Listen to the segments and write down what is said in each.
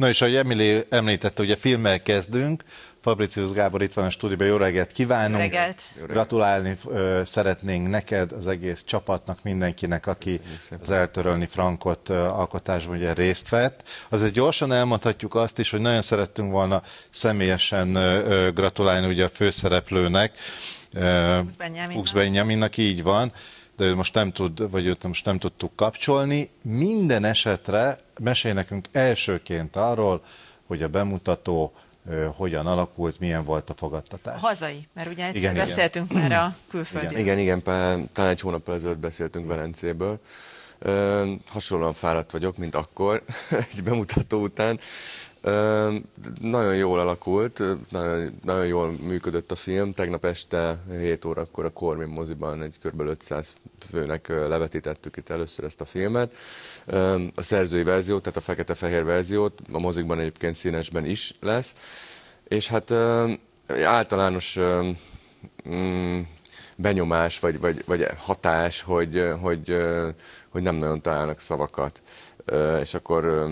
Na és ahogy Emily említette, ugye filmmel kezdünk, Fabricius Gábor itt van a stúdióban, jó reggelt kívánunk! Reggelt. Gratulálni ö, szeretnénk neked, az egész csapatnak, mindenkinek, aki az eltörölni Frankot ö, alkotásban ugye részt vett. Azért gyorsan elmondhatjuk azt is, hogy nagyon szerettünk volna személyesen ö, ö, gratulálni ugye a főszereplőnek, Fuchs Benjaminnak, így van de ő most nem tud, vagy őt most nem tudtuk kapcsolni. Minden esetre mesél nekünk elsőként arról, hogy a bemutató hogyan alakult, milyen volt a fogadtatás. A hazai, mert ugye igen, igen. beszéltünk igen. már a külföldi Igen, igen, igen talán egy hónap ezelőtt beszéltünk Velencéből. hasonlóan fáradt vagyok, mint akkor, egy bemutató után. Ö, nagyon jól alakult, nagyon, nagyon jól működött a film. Tegnap este 7 órakor a Kormin moziban egy kb. 500 főnek levetítettük itt először ezt a filmet. Ö, a szerzői verziót, tehát a fekete-fehér verziót, a mozikban egyébként színesben is lesz. És hát ö, általános ö, mm, benyomás, vagy, vagy, vagy hatás, hogy, hogy, hogy nem nagyon találnak szavakat és akkor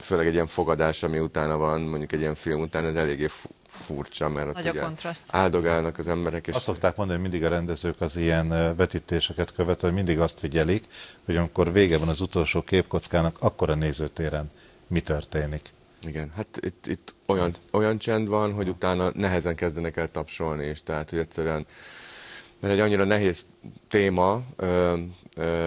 főleg egy ilyen fogadás, ami utána van, mondjuk egy ilyen film után, ez eléggé furcsa, mert ott ugye áldogálnak az emberek. És... Azt szokták mondani, hogy mindig a rendezők az ilyen vetítéseket követően mindig azt figyelik, hogy amikor vége van az utolsó képkockának, akkor a nézőtéren mi történik. Igen, hát itt, itt olyan, olyan csend van, hogy utána nehezen kezdenek el tapsolni, és tehát, hogy egyszerűen mert egy annyira nehéz téma,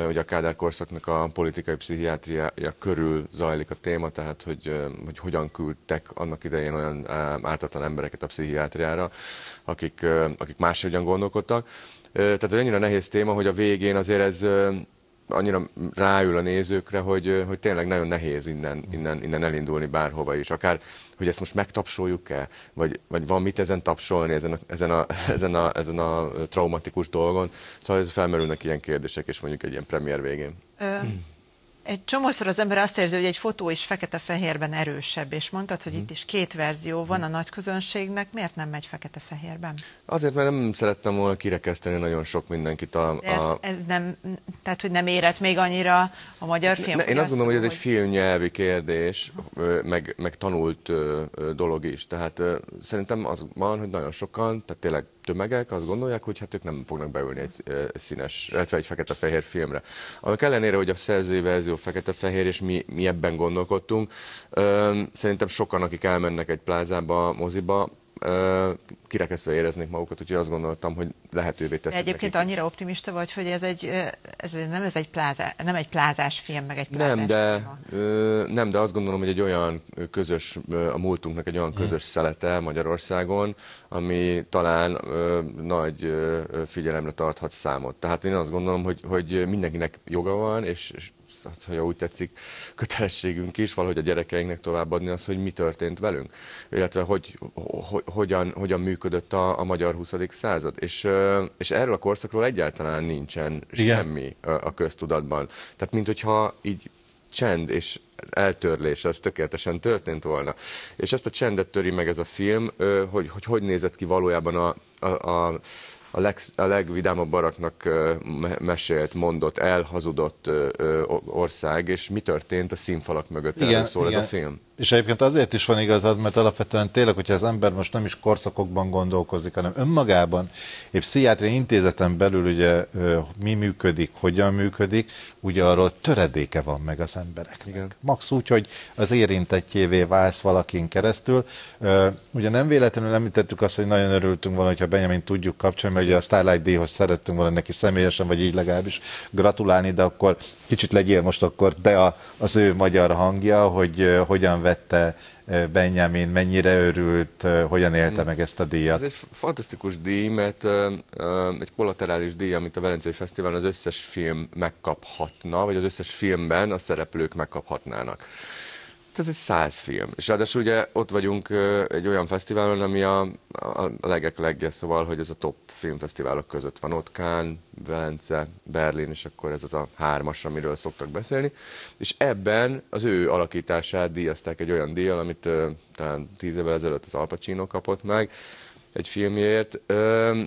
hogy a Kádár korszaknak a politikai pszichiátriája körül zajlik a téma, tehát hogy, hogy hogyan küldtek annak idején olyan ártatlan embereket a pszichiátriára, akik, akik máshogyan gondolkodtak. Tehát ez annyira nehéz téma, hogy a végén azért ez annyira ráül a nézőkre, hogy, hogy tényleg nagyon nehéz innen, innen, innen elindulni bárhova is. Akár, hogy ezt most megtapsoljuk-e, vagy, vagy van mit ezen tapsolni, ezen a, ezen, a, ezen, a, ezen a traumatikus dolgon. Szóval ez felmerülnek ilyen kérdések, és mondjuk egy ilyen premier végén. Ö, egy csomószor az ember azt érzi, hogy egy fotó is fekete-fehérben erősebb, és mondtad, hogy hmm. itt is két verzió van hmm. a nagy közönségnek, miért nem megy fekete-fehérben? Azért, mert nem szerettem volna kirekeszteni nagyon sok mindenkit. A, a... Ez, ez nem, tehát, hogy nem érett még annyira a magyar film. Ne, én azt gondolom, hogy ez egy filmnyelvi kérdés, meg, meg tanult dolog is. Tehát szerintem az van, hogy nagyon sokan, tehát tényleg tömegek azt gondolják, hogy hát ők nem fognak beülni egy színes, illetve egy fekete-fehér filmre. Annak ellenére, hogy a szerzői verzió fekete-fehér, és mi, mi ebben gondolkodtunk, szerintem sokan, akik elmennek egy plázába, moziba, kirekesztve éreznék magukat, úgyhogy azt gondoltam, hogy lehetővé teszem. Egyébként nekik. annyira optimista vagy, hogy ez egy, ez nem, ez egy plázá, nem egy plázás film, meg egy plázás nem, de, ö, nem, de azt gondolom, hogy egy olyan közös, a múltunknak egy olyan mm. közös szelete Magyarországon, ami talán ö, nagy ö, figyelemre tarthat számot. Tehát én azt gondolom, hogy, hogy mindenkinek joga van, és, és hát, ha úgy tetszik, kötelességünk is valahogy a gyerekeinknek továbbadni az, hogy mi történt velünk, illetve hogy, hogy hogyan, hogyan működött a, a magyar 20. század. És, és erről a korszakról egyáltalán nincsen Igen. semmi a köztudatban. Tehát, mint hogyha így csend és eltörlés, ez tökéletesen történt volna. És ezt a csendet töri meg ez a film, hogy hogy, hogy nézett ki valójában a, a, a a, leg, a legvidámabb baraknak mesélt, mondott, elhazudott ország, és mi történt a színfalak mögött? Igen, Erről szól igen. ez a film. És egyébként azért is van igazad, mert alapvetően tényleg, hogyha az ember most nem is korszakokban gondolkozik, hanem önmagában, épp pszichiátriai intézeten belül ugye mi működik, hogyan működik, ugye arról töredéke van meg az embereknek. Igen. Max úgy, hogy az érintettjévé válsz valakin keresztül. Ugye nem véletlenül említettük azt, hogy nagyon örültünk volna, hogyha Benjamin tudjuk kapcsolni, mert ugye a Starlight D-hoz szerettünk volna neki személyesen, vagy így legalábbis gratulálni, de akkor kicsit legyél most akkor de az ő magyar hangja, hogy hogyan vette eh, Benjamin, mennyire örült, eh, hogyan élte hm. meg ezt a díjat? Ez egy fantasztikus díj, mert eh, egy kollaterális díj, amit a Velencei Fesztiválon az összes film megkaphatna, vagy az összes filmben a szereplők megkaphatnának ez egy száz film. És ráadásul ugye ott vagyunk egy olyan fesztiválon, ami a, a legek legje, szóval, hogy ez a top filmfesztiválok között van. Ott Cannes, Velence, Berlin, és akkor ez az a hármas, amiről szoktak beszélni. És ebben az ő alakítását díjazták egy olyan díjjal, amit uh, talán tíz évvel ezelőtt az Alpacino kapott meg egy filmért. Uh,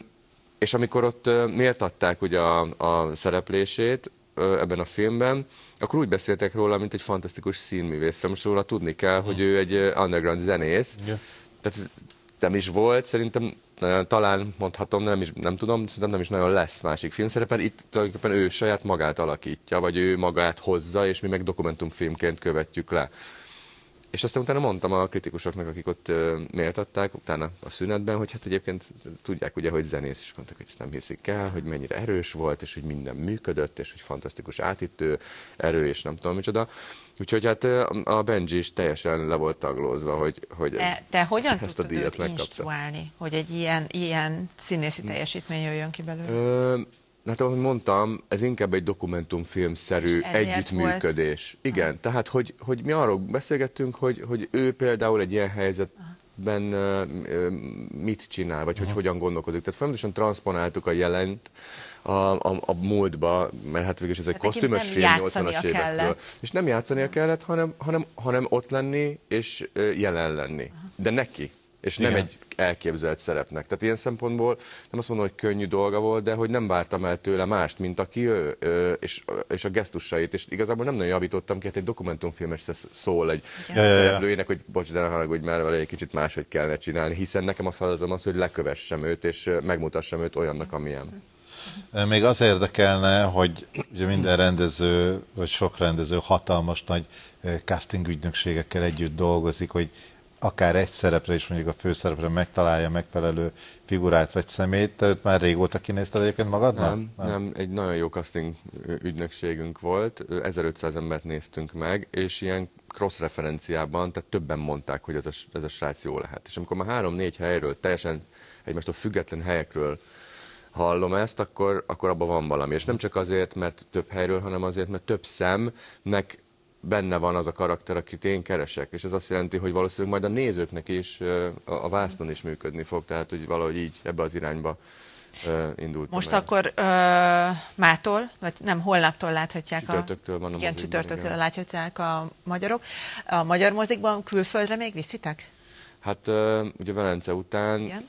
és amikor ott uh, méltatták ugye a, a szereplését, ebben a filmben, akkor úgy beszéltek róla, mint egy fantasztikus színművészre. Most róla tudni kell, hogy ő egy underground zenész. Yeah. Tehát nem is volt, szerintem talán mondhatom, nem is, nem tudom, szerintem nem is nagyon lesz másik filmszerepen. Itt tulajdonképpen ő saját magát alakítja, vagy ő magát hozza, és mi meg dokumentumfilmként követjük le és aztán utána mondtam a kritikusoknak, akik ott ö, méltatták, utána a szünetben, hogy hát egyébként tudják ugye, hogy zenész, és mondták, hogy ezt nem hiszik el, hogy mennyire erős volt, és hogy minden működött, és hogy fantasztikus átítő erő, és nem tudom micsoda. Úgyhogy hát a Benji is teljesen le volt taglózva, hogy, hogy ez, Te hogyan ezt a díjat megkapta. hogy egy ilyen, ilyen színészi hm. teljesítmény jöjjön ki belőle? Ö, Hát ahogy mondtam, ez inkább egy dokumentumfilmszerű együttműködés. Volt. Igen, ah. tehát hogy, hogy mi arról beszélgettünk, hogy, hogy ő például egy ilyen helyzetben mit csinál, vagy hogy hogyan gondolkodik. Tehát folyamatosan transponáltuk a jelent a, a, a múltba, mert hát végülis ez egy hát kosztümös film 80-as évekről. És nem játszania kellett, hanem, hanem, hanem ott lenni és jelen lenni. Ah. De neki és nem Igen. egy elképzelt szerepnek. Tehát ilyen szempontból nem azt mondom, hogy könnyű dolga volt, de hogy nem vártam el tőle mást, mint aki ő, és, és a gesztusait, és igazából nem nagyon javítottam ki, hát egy dokumentumfilmes szól egy ja, szereplőjének, hogy bocs, de ne haragudj már vele, egy kicsit máshogy kellene csinálni, hiszen nekem a feladatom az, hogy lekövessem őt, és megmutassam őt olyannak, amilyen. Még az érdekelne, hogy ugye minden rendező, vagy sok rendező hatalmas nagy casting ügynökségekkel együtt dolgozik, hogy akár egy szerepre is mondjuk a főszerepre megtalálja megfelelő figurát vagy szemét, te őt már régóta kinézted egyébként magadnak? Nem, nem, nem, egy nagyon jó casting ügynökségünk volt, 1500 embert néztünk meg, és ilyen cross referenciában, tehát többen mondták, hogy ez a, ez a srác jó lehet. És amikor már három-négy helyről, teljesen egymástól független helyekről hallom ezt, akkor, akkor abban van valami. És nem csak azért, mert több helyről, hanem azért, mert több szemnek benne van az a karakter, akit én keresek, és ez azt jelenti, hogy valószínűleg majd a nézőknek is, a vásznon is működni fog, tehát hogy valahogy így ebbe az irányba indult. Most el. akkor ö, mától, vagy nem, holnaptól láthatják csütörtöktől a... Van a igen, mozikban, csütörtöktől igen. láthatják a magyarok. A magyar mozikban külföldre még viszitek? Hát ugye Velence után Igen.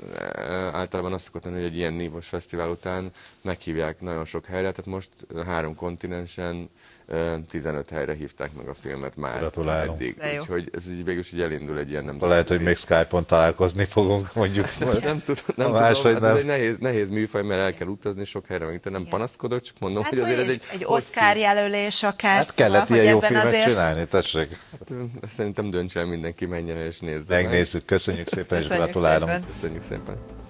általában azt szokott lenni, hogy egy ilyen nívos fesztivál után meghívják nagyon sok helyre, tehát most három kontinensen 15 helyre hívták meg a filmet már Gratulálom. eddig. Úgyhogy ez így végül is így elindul egy ilyen nem tudom. Lehet, hogy még Skype-on találkozni fogunk, mondjuk. nem tudom, nem más, tudom. Hát nem. ez egy nehéz, nehéz műfaj, mert el kell utazni sok helyre, mint te nem panaszkodok, csak mondom, hát, hogy azért ez egy Egy hosszú... Oscar jelölés akár. Hát kellett szóval, ilyen jó filmet azért... csinálni, tessék. Hát, szerintem döntse el mindenki, menjen és nézze. Megnézzük, köszönjük szépen, és gratulálom. Szépen. Köszönjük szépen.